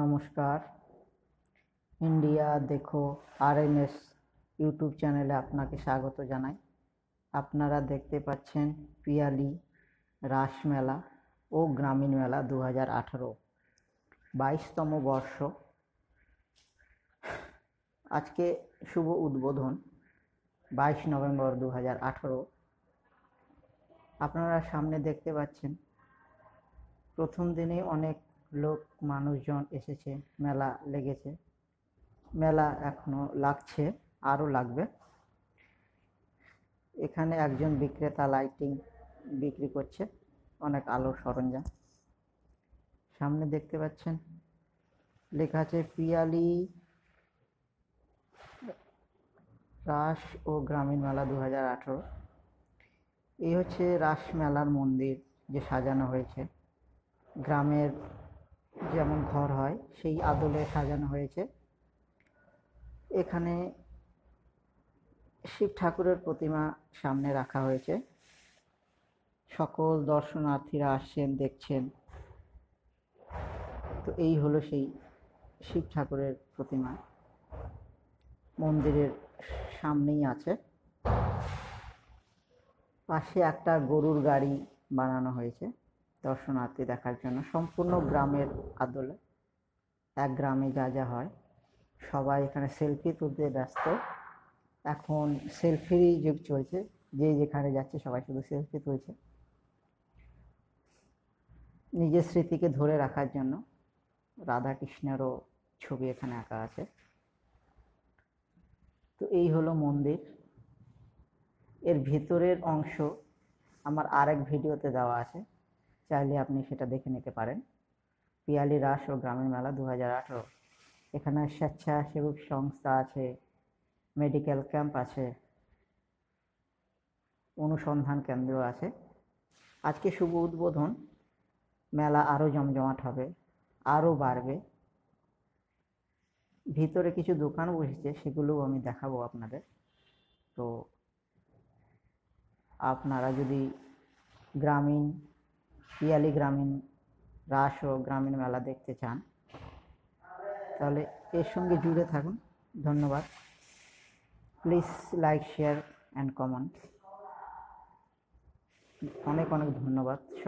নমস্কার ইন্ডিয়া দেখো আর M S YouTube চ্যানেলে আপনাকে স্বাগত জানাই আপনারা দেখতে পাচ্ছেন পিয়ালি রাসমেলা ও গ্রামীণ মেলা দু হাজার আঠারো বাইশতম বর্ষ আজকে শুভ উদ্বোধন বাইশ নভেম্বর দু হাজার আঠারো আপনারা সামনে দেখতে পাচ্ছেন প্রথম দিনে অনেক লোক মানুষজন এসেছে মেলা লেগেছে মেলা এখনো লাগছে আরও লাগবে এখানে একজন বিক্রেতা লাইটিং বিক্রি করছে অনেক আলোর সরঞ্জাম সামনে দেখতে পাচ্ছেন লেখা আছে পিয়ালি রাস ও গ্রামীণ মেলা দু হাজার আঠেরো এই হচ্ছে রাস মেলার মন্দির যে সাজানো হয়েছে গ্রামের যেমন ঘর হয় সেই আদলে সাজানো হয়েছে এখানে শিব ঠাকুরের প্রতিমা সামনে রাখা হয়েছে সকল দর্শনার্থীরা আসছেন দেখছেন তো এই হলো সেই শিব ঠাকুরের প্রতিমা মন্দিরের সামনেই আছে পাশে একটা গরুর গাড়ি বানানো হয়েছে দর্শনার্থী দেখার জন্য সম্পূর্ণ গ্রামের আদলে এক গ্রামে যা যা হয় সবাই এখানে সেলফি তুলতে ব্যস্ত এখন সেলফিরই যুগ চলছে যে যেখানে যাচ্ছে সবাই শুধু সেলফি তুলছে নিজের স্মৃতিকে ধরে রাখার জন্য রাধা কৃষ্ণেরও ছবি এখানে আঁকা আছে তো এই হলো মন্দির এর ভিতরের অংশ আমার আরেক ভিডিওতে দেওয়া আছে চাইলে আপনি সেটা দেখে নিতে পারেন পিয়ালি রাস ও গ্রামের মেলা দু হাজার আঠেরো এখানে স্বেচ্ছাসেবক সংস্থা আছে মেডিকেল ক্যাম্প আছে অনুসন্ধান কেন্দ্র আছে আজকে শুভ উদ্বোধন মেলা আরও জমজমাট হবে আরও বাড়বে ভিতরে কিছু দোকান বসেছে সেগুলোও আমি দেখাবো আপনাদের তো আপনারা যদি গ্রামীণ পিয়ালি গ্রামীণ রাস ও গ্রামীণ মেলা দেখতে চান তাহলে এর সঙ্গে জুড়ে থাকুন ধন্যবাদ please like share and comment অনেক অনেক ধন্যবাদ